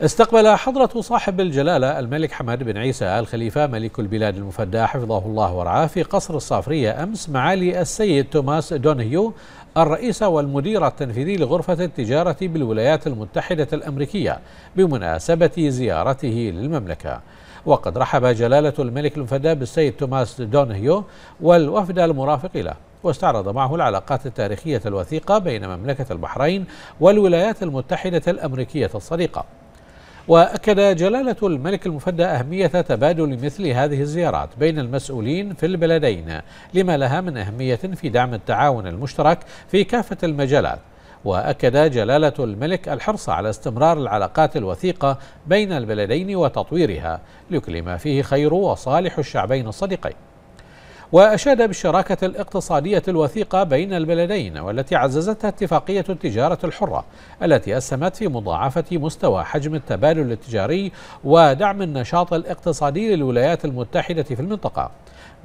استقبل حضرة صاحب الجلالة الملك حمد بن عيسى الخليفة ملك البلاد المفدى حفظه الله ورعاه في قصر الصافرية أمس معالي السيد توماس دونهيو الرئيس والمدير التنفيذي لغرفة التجارة بالولايات المتحدة الأمريكية بمناسبة زيارته للمملكة وقد رحب جلالة الملك المفدى بالسيد توماس دونهيو والوفد المرافق له واستعرض معه العلاقات التاريخية الوثيقة بين مملكة البحرين والولايات المتحدة الأمريكية الصديقة وأكد جلالة الملك المفدى أهمية تبادل مثل هذه الزيارات بين المسؤولين في البلدين لما لها من أهمية في دعم التعاون المشترك في كافة المجالات وأكد جلالة الملك الحرص على استمرار العلاقات الوثيقة بين البلدين وتطويرها لكل ما فيه خير وصالح الشعبين الصديقين وأشاد بالشراكة الاقتصادية الوثيقة بين البلدين والتي عززتها اتفاقية التجارة الحرة التي أسهمت في مضاعفة مستوى حجم التبادل التجاري ودعم النشاط الاقتصادي للولايات المتحدة في المنطقة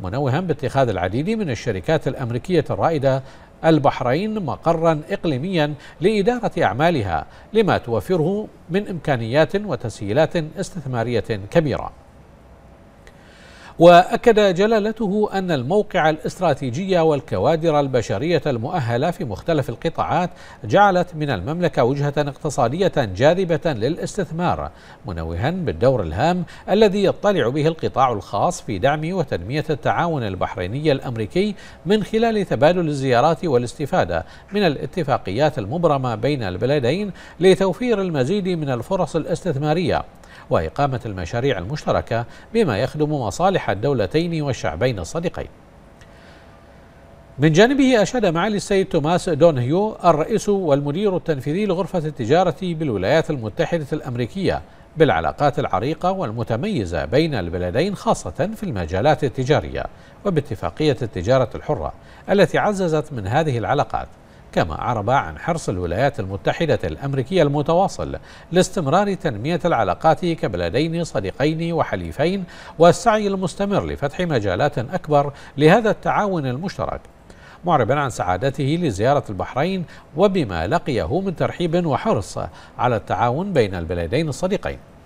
منوها باتخاذ العديد من الشركات الأمريكية الرائدة البحرين مقرا اقليميا لاداره اعمالها لما توفره من امكانيات وتسهيلات استثماريه كبيره واكد جلالته ان الموقع الاستراتيجي والكوادر البشريه المؤهله في مختلف القطاعات جعلت من المملكه وجهه اقتصاديه جاذبه للاستثمار منوها بالدور الهام الذي يطلع به القطاع الخاص في دعم وتنميه التعاون البحريني الامريكي من خلال تبادل الزيارات والاستفاده من الاتفاقيات المبرمه بين البلدين لتوفير المزيد من الفرص الاستثماريه وإقامة المشاريع المشتركة بما يخدم مصالح الدولتين والشعبين الصديقين من جانبه أشاد معالي السيد توماس دونهيو الرئيس والمدير التنفيذي لغرفة التجارة بالولايات المتحدة الأمريكية بالعلاقات العريقة والمتميزة بين البلدين خاصة في المجالات التجارية وباتفاقية التجارة الحرة التي عززت من هذه العلاقات كما أعرب عن حرص الولايات المتحدة الأمريكية المتواصل لاستمرار تنمية العلاقات كبلدين صديقين وحليفين والسعي المستمر لفتح مجالات أكبر لهذا التعاون المشترك معربا عن سعادته لزيارة البحرين وبما لقيه من ترحيب وحرص على التعاون بين البلدين الصديقين